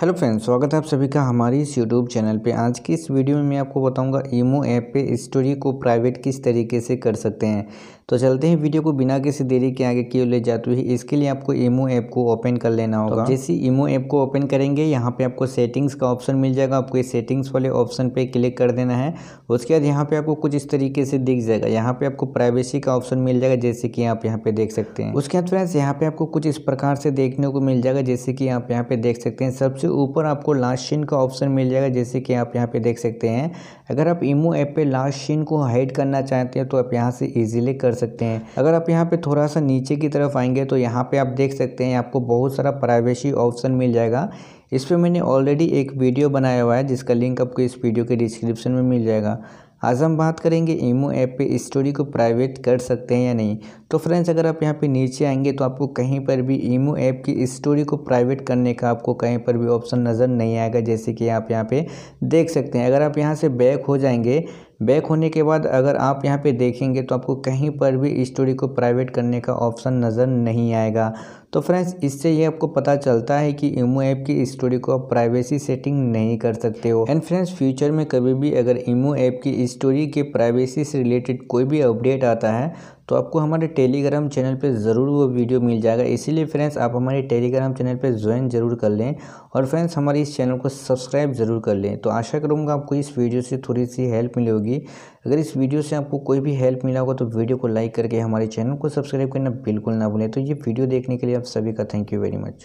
hello friends स्वागत है आप सभी का हमारी इस यूट्यूब चैनल पे आज की इस वीडियो में मैं आपको बताऊंगा ईमो ऐप पे स्टोरी को प्राइवेट किस तरीके से कर सकते हैं तो चलते हैं वीडियो को बिना किसी देरी के आगे की ले जाते हुए इसके लिए आपको ईमो ऐप को ओपन कर लेना तो होगा तो जैसे ईमो ऐप को ओपन करेंगे यहाँ पे आपको सेटिंग्स का ऑप्शन मिल जाएगा आपको इस सेटिंग्स वाले ऑप्शन पर क्लिक कर देना है उसके बाद यहाँ पर आपको कुछ इस तरीके से दिख जाएगा यहाँ पर आपको प्राइवेसी का ऑप्शन मिल जाएगा जैसे कि आप यहाँ पर देख सकते हैं उसके बाद फ्रेंड्स यहाँ पर आपको कुछ इस प्रकार से देखने को मिल जाएगा जैसे कि आप यहाँ पर देख सकते हैं सबसे सबसे ऊपर आपको लास्ट सीन का ऑप्शन मिल जाएगा जैसे कि आप यहाँ पे देख सकते हैं अगर आप इमो ऐप पे लास्ट सीन को हाइड करना चाहते हैं तो आप यहाँ से इजीली कर सकते हैं अगर आप यहाँ पे थोड़ा सा नीचे की तरफ आएंगे तो यहाँ पे आप देख सकते हैं आपको बहुत सारा प्राइवेसी ऑप्शन मिल जाएगा इस पर मैंने ऑलरेडी एक वीडियो बनाया हुआ है जिसका लिंक आपको इस वीडियो के डिस्क्रिप्शन में मिल जाएगा आज हम बात करेंगे ईमो ऐप पे स्टोरी को प्राइवेट कर सकते हैं या नहीं तो फ्रेंड्स अगर आप यहाँ पे नीचे आएंगे तो आपको कहीं पर भी ईमो ऐप की स्टोरी को प्राइवेट करने का आपको कहीं पर भी ऑप्शन नज़र नहीं आएगा जैसे कि आप यहाँ पे देख सकते हैं अगर आप यहाँ से बैक हो जाएंगे बैक होने के बाद अगर आप यहाँ पे देखेंगे तो आपको कहीं पर भी स्टोरी को प्राइवेट करने का ऑप्शन नज़र नहीं आएगा तो फ्रेंड्स इससे ये आपको पता चलता है कि ईमो ऐप की स्टोरी को आप प्राइवेसी सेटिंग नहीं कर सकते हो एंड फ्रेंड्स फ्यूचर में कभी भी अगर ईमो ऐप की स्टोरी के प्राइवेसी से रिलेटेड कोई भी अपडेट आता है तो आपको हमारे टेलीग्राम चैनल पे ज़रूर वो वीडियो मिल जाएगा इसीलिए फ्रेंड्स आप हमारे टेलीग्राम चैनल पे ज्वाइन ज़रूर कर लें और फ्रेंड्स हमारे इस चैनल को सब्सक्राइब ज़रूर कर लें तो आशा करूँगा आपको इस वीडियो से थोड़ी सी हेल्प मिली होगी अगर इस वीडियो से आपको कोई भी हेल्प मिला होगा तो वीडियो को लाइक करके हमारे चैनल को सब्सक्राइब करना बिल्कुल ना भूलें तो ये वीडियो देखने के लिए आप सभी का थैंक यू वेरी मच